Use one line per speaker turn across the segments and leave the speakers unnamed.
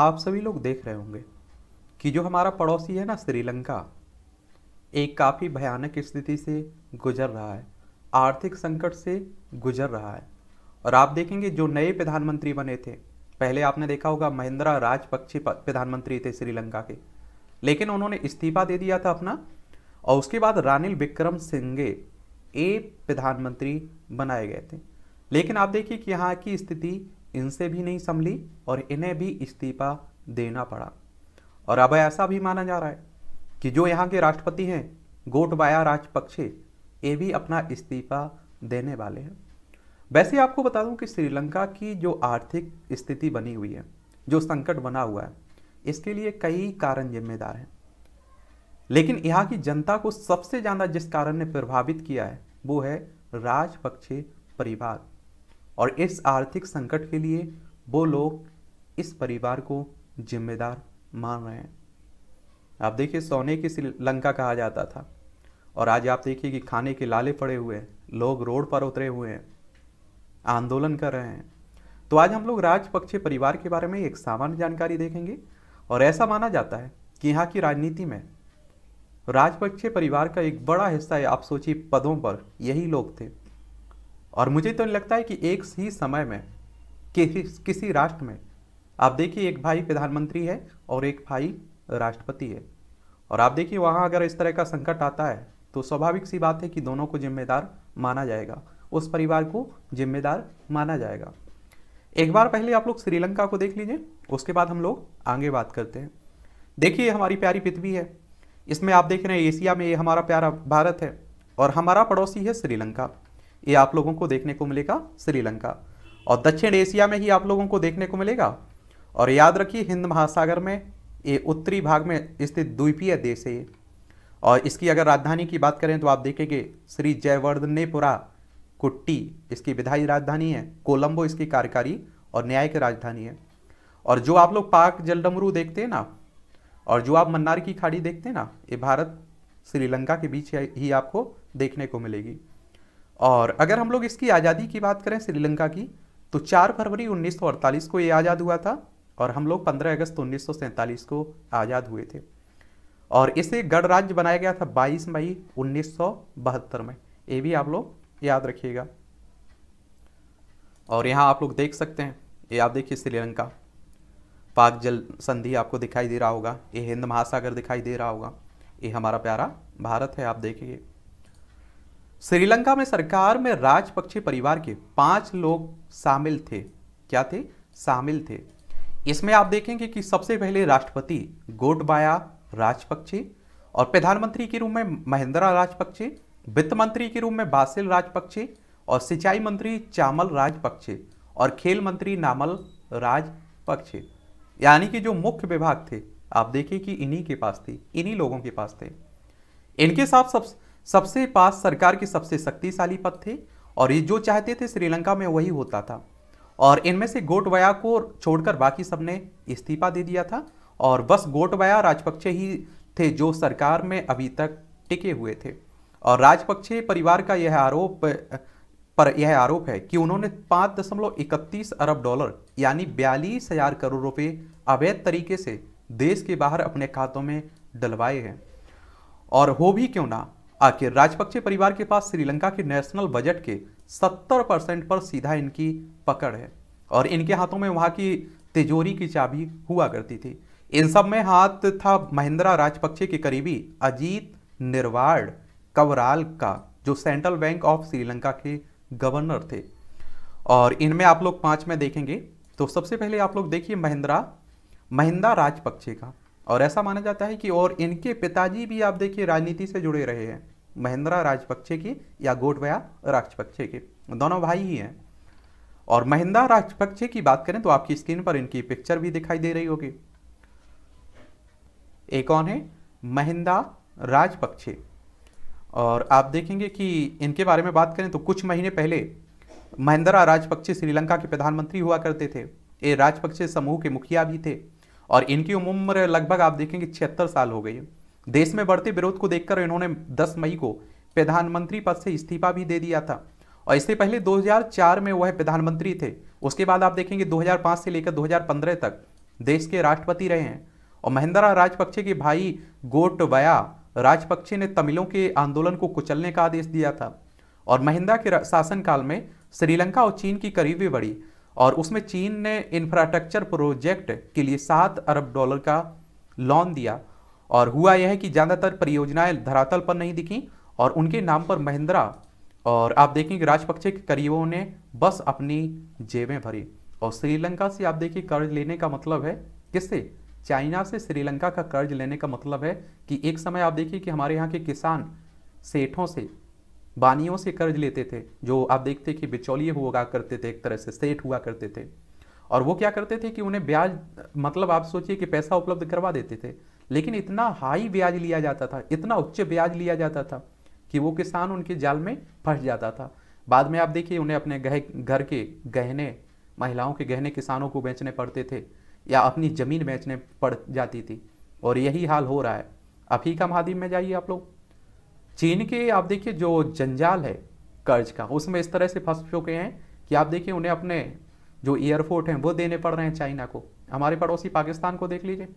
आप सभी लोग देख रहे होंगे कि जो हमारा पड़ोसी है ना श्रीलंका एक काफ़ी भयानक स्थिति से गुजर रहा है आर्थिक संकट से गुजर रहा है और आप देखेंगे जो नए प्रधानमंत्री बने थे पहले आपने देखा होगा महिंद्रा राजपक्षे प्रधानमंत्री थे श्रीलंका के लेकिन उन्होंने इस्तीफा दे दिया था अपना और उसके बाद रानिल विक्रम सिंघे ए प्रधानमंत्री बनाए गए थे लेकिन आप देखिए कि यहाँ की स्थिति इनसे भी नहीं संभली और इन्हें भी इस्तीफा देना पड़ा और अब ऐसा भी माना जा रहा है कि जो यहाँ के राष्ट्रपति हैं गोटबाया राजपक्षे ये भी अपना इस्तीफा देने वाले हैं वैसे आपको बता दूं कि श्रीलंका की जो आर्थिक स्थिति बनी हुई है जो संकट बना हुआ है इसके लिए कई कारण जिम्मेदार हैं लेकिन यहाँ की जनता को सबसे ज़्यादा जिस कारण ने प्रभावित किया है वो है राजपक्षे परिवार और इस आर्थिक संकट के लिए वो लोग इस परिवार को जिम्मेदार मान रहे हैं आप देखिए सोने की श्रीलंका कहा जाता था और आज आप देखिए कि खाने के लाले पड़े हुए हैं लोग रोड पर उतरे हुए हैं आंदोलन कर रहे हैं तो आज हम लोग राजपक्षे परिवार के बारे में एक सामान्य जानकारी देखेंगे और ऐसा माना जाता है कि यहाँ की राजनीति में राजपक्षे परिवार का एक बड़ा हिस्सा आप सोचिए पदों पर यही लोग थे और मुझे तो नहीं लगता है कि एक ही समय में किसी किसी राष्ट्र में आप देखिए एक भाई प्रधानमंत्री है और एक भाई राष्ट्रपति है और आप देखिए वहाँ अगर इस तरह का संकट आता है तो स्वाभाविक सी बात है कि दोनों को जिम्मेदार माना जाएगा उस परिवार को जिम्मेदार माना जाएगा एक बार पहले आप लोग श्रीलंका को देख लीजिए उसके बाद हम लोग आगे बात करते हैं देखिए हमारी प्यारी पृथ्वी है इसमें आप देख रहे हैं एशिया में ये हमारा प्यारा भारत है और हमारा पड़ोसी है श्रीलंका ये आप लोगों को देखने को मिलेगा श्रीलंका और दक्षिण एशिया में ही आप लोगों को देखने को मिलेगा और याद रखिए हिंद महासागर में ये उत्तरी भाग में स्थित द्वीपीय देश है और इसकी अगर राजधानी की बात करें तो आप देखेंगे श्री जयवर्धनेपुरा कुट्टी इसकी विधायी राजधानी है कोलंबो इसकी कार्यकारी और न्यायिक राजधानी है और जो आप लोग पाक जलडमरू देखते हैं ना और जो आप मन्नार की खाड़ी देखते हैं ना ये भारत श्रीलंका के बीच ही आपको देखने को मिलेगी और अगर हम लोग इसकी आज़ादी की बात करें श्रीलंका की तो 4 फरवरी 1948 को ये आज़ाद हुआ था और हम लोग 15 अगस्त उन्नीस को आज़ाद हुए थे और इसे गणराज्य बनाया गया था 22 मई 1972 में ये भी आप लोग याद रखिएगा और यहाँ आप लोग देख सकते हैं ये आप देखिए श्रीलंका पाक जल संधि आपको दिखाई दे रहा होगा ये हिंद महासागर दिखाई दे रहा होगा ये हमारा प्यारा भारत है आप देखिए श्रीलंका में सरकार में राजपक्षे परिवार के पांच लोग शामिल थे क्या थे शामिल थे इसमें आप देखेंगे कि सबसे पहले राष्ट्रपति गोडबाया राजपक्षे और प्रधानमंत्री के रूप में महिंद्रा राजपक्षे वित्त मंत्री के रूप में बासिल राजपक्षे और सिंचाई मंत्री चामल राजपक्षे और खेल मंत्री नामल राजपक्षे यानी कि जो मुख्य विभाग थे आप देखिए कि इन्हीं के पास थे इन्हीं लोगों के पास थे इनके साथ सबसे सबसे पास सरकार के सबसे शक्तिशाली पद थे और ये जो चाहते थे श्रीलंका में वही होता था और इनमें से गोटवया को छोड़कर बाकी सब ने इस्तीफा दे दिया था और बस गोटवाया राजपक्षे ही थे जो सरकार में अभी तक टिके हुए थे और राजपक्षे परिवार का यह आरोप पर यह आरोप है कि उन्होंने पाँच दशमलव इकतीस अरब डॉलर यानी बयालीस हजार करोड़ रुपए अवैध तरीके से देश के बाहर अपने खातों में डलवाए हैं और हो भी क्यों ना आखिर राजपक्षे परिवार के पास श्रीलंका के नेशनल बजट के 70 परसेंट पर सीधा इनकी पकड़ है और इनके हाथों में वहाँ की तिजोरी की चाबी हुआ करती थी इन सब में हाथ था महिंद्रा राजपक्षे के करीबी अजीत निर्वाड़ कवराल का जो सेंट्रल बैंक ऑफ श्रीलंका के गवर्नर थे और इनमें आप लोग पाँच में देखेंगे तो सबसे पहले आप लोग देखिए महिंद्रा महिंदा राजपक्षे का और ऐसा माना जाता है कि और इनके पिताजी भी आप देखिए राजनीति से जुड़े रहे हैं महिंद्रा राजपक्षे की या गोटवया राजपक्षे की दोनों भाई ही हैं और महिंदा राजपक्षे की बात करें तो आपकी स्क्रीन पर इनकी पिक्चर भी दिखाई दे रही होगी एक कौन है महिंदा राजपक्षे और आप देखेंगे कि इनके बारे में बात करें तो कुछ महीने पहले महिंद्रा राजपक्षे श्रीलंका के प्रधानमंत्री हुआ करते थे ये राजपक्षे समूह के मुखिया भी थे और इनकी उम्र लगभग आप देखेंगे छिहत्तर साल हो गई है देश में बढ़ते विरोध को देखकर इन्होंने 10 मई को प्रधानमंत्री पद से इस्तीफा भी दे दिया था और इससे पहले 2004 में वह प्रधानमंत्री थे उसके बाद आप देखेंगे 2005 से लेकर 2015 तक देश के राष्ट्रपति रहे हैं और महिंद्रा राजपक्षे के भाई वया राजपक्षे ने तमिलों के आंदोलन को कुचलने का आदेश दिया था और महिंदा के शासनकाल में श्रीलंका और चीन की करीबी बढ़ी और उसमें चीन ने इंफ्रास्ट्रक्चर प्रोजेक्ट के लिए सात अरब डॉलर का लोन दिया और हुआ यह है कि ज़्यादातर परियोजनाएं धरातल पर नहीं दिखीं और उनके नाम पर महिंद्रा और आप देखें कि राजपक्षे के करीबों ने बस अपनी जेबें भरी और श्रीलंका से आप देखिए कर्ज लेने का मतलब है किससे चाइना से श्रीलंका का कर्ज लेने का मतलब है कि एक समय आप देखिए कि हमारे यहाँ के किसान सेठों से बानियों से कर्ज लेते थे जो आप देखते कि बिचौलिए हुआ करते थे एक तरह से सेठ हुआ करते थे और वो क्या करते थे कि उन्हें ब्याज मतलब आप सोचिए कि पैसा उपलब्ध करवा देते थे लेकिन इतना हाई ब्याज लिया जाता था इतना उच्च ब्याज लिया जाता था कि वो किसान उनके जाल में फंस जाता था बाद में आप देखिए उन्हें अपने गह घर के गहने महिलाओं के गहने किसानों को बेचने पड़ते थे या अपनी ज़मीन बेचने पड़ जाती थी और यही हाल हो रहा है अभी का महादीप में जाइए आप लोग चीन के आप देखिए जो जंजाल है कर्ज का उसमें इस तरह से फंस चुके हैं कि आप देखिए उन्हें अपने जो एयरपोर्ट हैं वो देने पड़ रहे हैं चाइना को हमारे पड़ोसी पाकिस्तान को देख लीजिए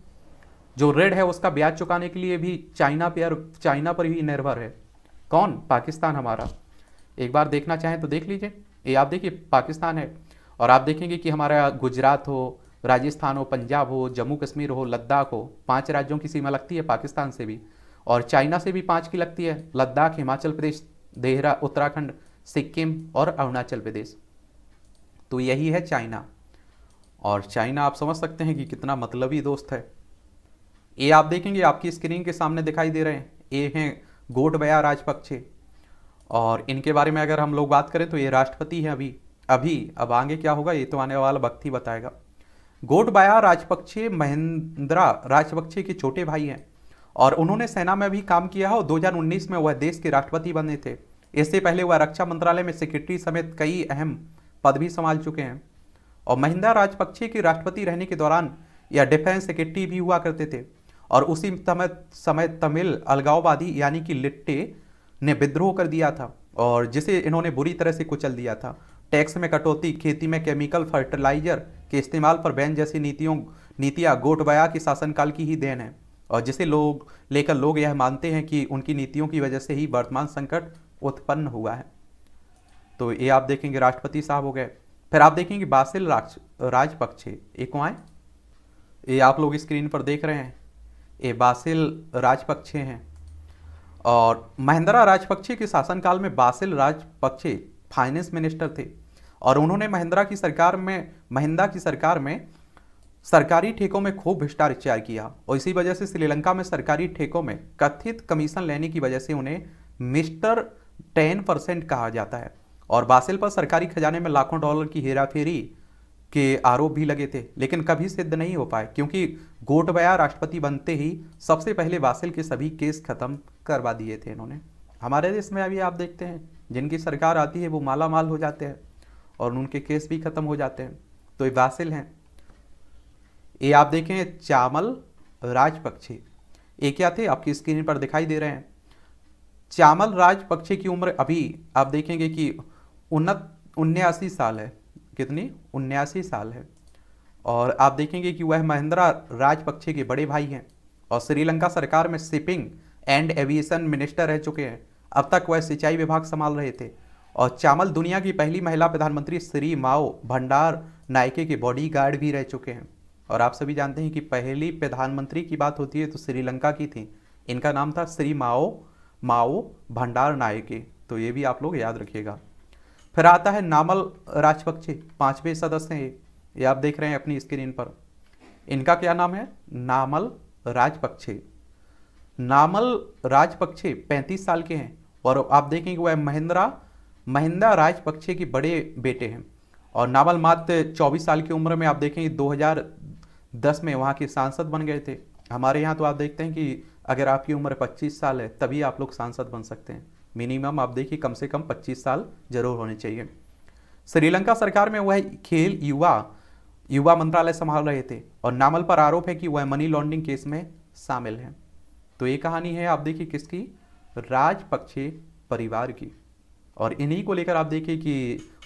जो रेड है उसका ब्याज चुकाने के लिए भी चाइना पर चाइना पर ही निर्भर है कौन पाकिस्तान हमारा एक बार देखना चाहें तो देख लीजिए ये आप देखिए पाकिस्तान है और आप देखेंगे कि हमारा गुजरात हो राजस्थान हो पंजाब हो जम्मू कश्मीर हो लद्दाख हो पांच राज्यों की सीमा लगती है पाकिस्तान से भी और चाइना से भी पांच की लगती है लद्दाख हिमाचल प्रदेश देहरा उत्तराखंड सिक्किम और अरुणाचल प्रदेश तो यही है चाइना और चाइना आप समझ सकते हैं कि कितना मतलबी दोस्त है ए आप देखेंगे आपकी स्क्रीन के सामने दिखाई दे रहे हैं ए हैं बया राजपक्षे और इनके बारे में अगर हम लोग बात करें तो ये राष्ट्रपति हैं अभी अभी अब आगे क्या होगा ये तो आने वाला वक्त ही बताएगा बया राजपक्षे महेंद्रा राजपक्षे के छोटे भाई हैं और उन्होंने सेना में भी काम किया है और दो में वह देश के राष्ट्रपति बने थे इससे पहले वह रक्षा मंत्रालय में सेक्रेटरी समेत कई अहम पद भी संभाल चुके हैं और महिंदा राजपक्षे के राष्ट्रपति रहने के दौरान यह डिफेंस सेक्रेटरी भी हुआ करते थे और उसी समय समय तमिल अलगाववादी यानी कि लिट्टे ने विद्रोह कर दिया था और जिसे इन्होंने बुरी तरह से कुचल दिया था टैक्स में कटौती खेती में केमिकल फर्टिलाइजर के इस्तेमाल पर बैन जैसी नीतियों नीतियाँ गोटबया के शासनकाल की ही देन है और जिसे लोग लेकर लोग यह मानते हैं कि उनकी नीतियों की वजह से ही वर्तमान संकट उत्पन्न हुआ है तो ये आप देखेंगे राष्ट्रपति साहब हो गए फिर आप देखेंगे बासिल राज राजपक्षे एक आए ये आप लोग स्क्रीन पर देख रहे हैं ये बासिल राजपक्षे हैं और महिंद्रा राजपक्षे के शासनकाल में बासिल राजपक्षे फाइनेंस मिनिस्टर थे और उन्होंने महिंद्रा की सरकार में महिंदा की सरकार में सरकारी ठेकों में खूब भ्रष्टाचार किया और इसी वजह से श्रीलंका में सरकारी ठेकों में कथित कमीशन लेने की वजह से उन्हें मिस्टर टेन परसेंट कहा जाता है और बासिल पर सरकारी खजाने में लाखों डॉलर की हेराफेरी के आरोप भी लगे थे लेकिन कभी सिद्ध नहीं हो पाए क्योंकि गोटबया राष्ट्रपति बनते ही सबसे पहले वासिल के सभी केस खत्म करवा दिए थे इन्होंने हमारे देश में अभी आप देखते हैं जिनकी सरकार आती है वो माला माल हो जाते हैं और उनके केस भी खत्म हो जाते हैं तो ये वासिल हैं ये आप देखें चामल राजपक्षे ये क्या थे आपकी स्क्रीन पर दिखाई दे रहे हैं चामल राजपक्षे की उम्र अभी आप देखेंगे कि उन्नत उन्यासी साल है कितनी उन्यासी साल है और आप देखेंगे कि वह महिंद्रा राजपक्षे के बड़े भाई हैं और श्रीलंका सरकार में शिपिंग एंड एविएशन मिनिस्टर रह चुके हैं अब तक वह सिंचाई विभाग संभाल रहे थे और चामल दुनिया की पहली महिला प्रधानमंत्री श्री माओ भंडार नायके के बॉडी गार्ड भी रह चुके हैं और आप सभी जानते हैं कि पहली प्रधानमंत्री की बात होती है तो श्रीलंका की थी इनका नाम था श्री माओ माओ भंडार नायके तो ये भी आप लोग याद रखिएगा फिर आता है नामल राजपक्षे पांचवे सदस्य हैं ये आप देख रहे हैं अपनी स्क्रीन पर इनका क्या नाम है नामल राजपक्षे नामल राजपक्षे 35 साल के हैं और आप देखेंगे वह महिंद्रा महिंदा राजपक्षे के बड़े बेटे हैं और नामल मात्र 24 साल की उम्र में आप देखेंगे 2010 में वहाँ के सांसद बन गए थे हमारे यहाँ तो आप देखते हैं कि अगर आपकी उम्र 25 साल है तभी आप लोग सांसद बन सकते हैं मिनिमम आप देखिए कम से कम 25 साल जरूर होने चाहिए श्रीलंका सरकार में वह खेल युवा युवा मंत्रालय संभाल रहे थे और नामल पर आरोप है कि वह मनी लॉन्ड्रिंग केस में शामिल हैं तो ये कहानी है आप देखिए किसकी राजपक्षे परिवार की और इन्हीं को लेकर आप देखिए कि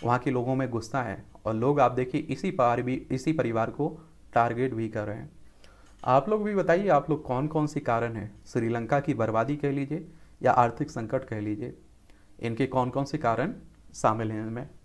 वहाँ के लोगों में गुस्सा है और लोग आप देखिए इसी पार भी इसी परिवार को टारगेट भी कर रहे हैं आप लोग भी बताइए आप लोग कौन कौन सी कारण है श्रीलंका की बर्बादी कह लीजिए या आर्थिक संकट कह लीजिए इनके कौन कौन से कारण शामिल हैं इनमें